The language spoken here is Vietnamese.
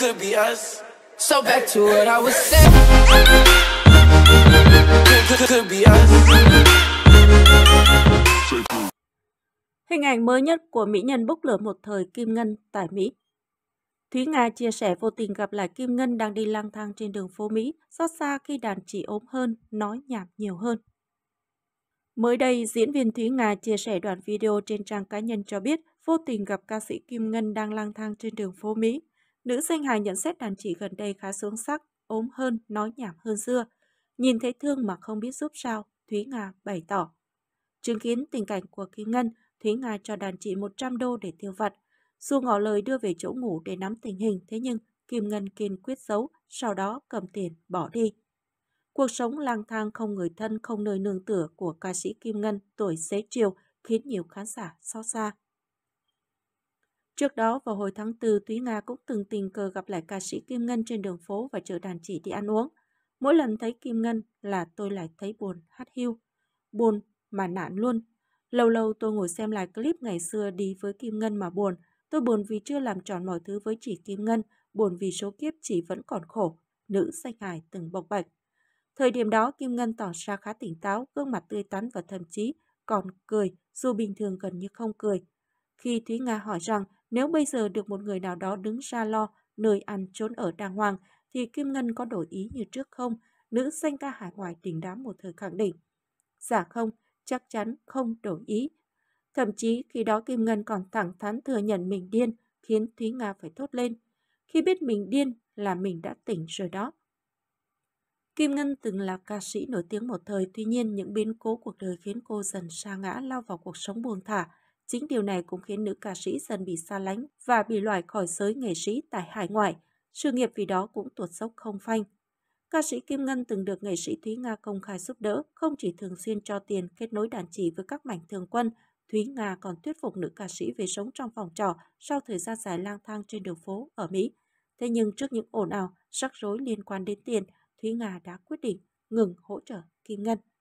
could be us. So back to what I was saying. Could, could be us. Hình ảnh mới nhất của mỹ nhân bốc lửa một thời Kim Ngân tại Mỹ. Thúy Nga chia sẻ vô tình gặp lại Kim Ngân đang đi lang thang trên đường phố Mỹ, xót xa khi đàn chị ốm hơn, nói nhảm nhiều hơn. Mới đây, diễn viên Thúy Nga chia sẻ đoạn video trên trang cá nhân cho biết vô tình gặp ca sĩ Kim Ngân đang lang thang trên đường phố Mỹ. Nữ danh hài nhận xét đàn chị gần đây khá xuống sắc, ốm hơn, nói nhảm hơn xưa. Nhìn thấy thương mà không biết giúp sao, Thúy Nga bày tỏ. Chứng kiến tình cảnh của Kim Ngân, Thúy Nga cho đàn chị 100 đô để tiêu vặt. Dù ngỏ lời đưa về chỗ ngủ để nắm tình hình, thế nhưng Kim Ngân kiên quyết giấu, sau đó cầm tiền bỏ đi. Cuộc sống lang thang không người thân, không nơi nương tựa của ca sĩ Kim Ngân tuổi xế chiều khiến nhiều khán giả xót xa. Trước đó, vào hồi tháng 4, Thúy Nga cũng từng tình cờ gặp lại ca sĩ Kim Ngân trên đường phố và chờ đàn chị đi ăn uống. Mỗi lần thấy Kim Ngân là tôi lại thấy buồn, hát hiu. Buồn mà nạn luôn. Lâu lâu tôi ngồi xem lại clip ngày xưa đi với Kim Ngân mà buồn. Tôi buồn vì chưa làm tròn mọi thứ với chị Kim Ngân, buồn vì số kiếp chị vẫn còn khổ. Nữ danh hài từng bộc bạch. Thời điểm đó, Kim Ngân tỏ ra khá tỉnh táo, gương mặt tươi tắn và thậm chí còn cười, dù bình thường gần như không cười. Khi Thúy Nga hỏi rằng nếu bây giờ được một người nào đó đứng ra lo nơi ăn trốn ở đàng hoàng, thì Kim Ngân có đổi ý như trước không? Nữ danh ca hải ngoại đình đám một thời khẳng định. Dạ không, chắc chắn không đổi ý. Thậm chí khi đó Kim Ngân còn thẳng thắn thừa nhận mình điên, khiến Thúy Nga phải thốt lên. Khi biết mình điên là mình đã tỉnh rồi đó. Kim Ngân từng là ca sĩ nổi tiếng một thời, tuy nhiên những biến cố cuộc đời khiến cô dần sa ngã lao vào cuộc sống buông thả, Chính điều này cũng khiến nữ ca sĩ dần bị xa lánh và bị loại khỏi giới nghệ sĩ tại hải ngoại, sự nghiệp vì đó cũng tuột dốc không phanh. Ca sĩ Kim Ngân từng được nghệ sĩ Thúy Nga công khai giúp đỡ, không chỉ thường xuyên cho tiền kết nối đàn chỉ với các mảnh thường quân, Thúy Nga còn thuyết phục nữ ca sĩ về sống trong phòng trọ sau thời gian dài lang thang trên đường phố ở Mỹ. Thế nhưng trước những ồn ào, rắc rối liên quan đến tiền, Thúy Nga đã quyết định ngừng hỗ trợ Kim Ngân.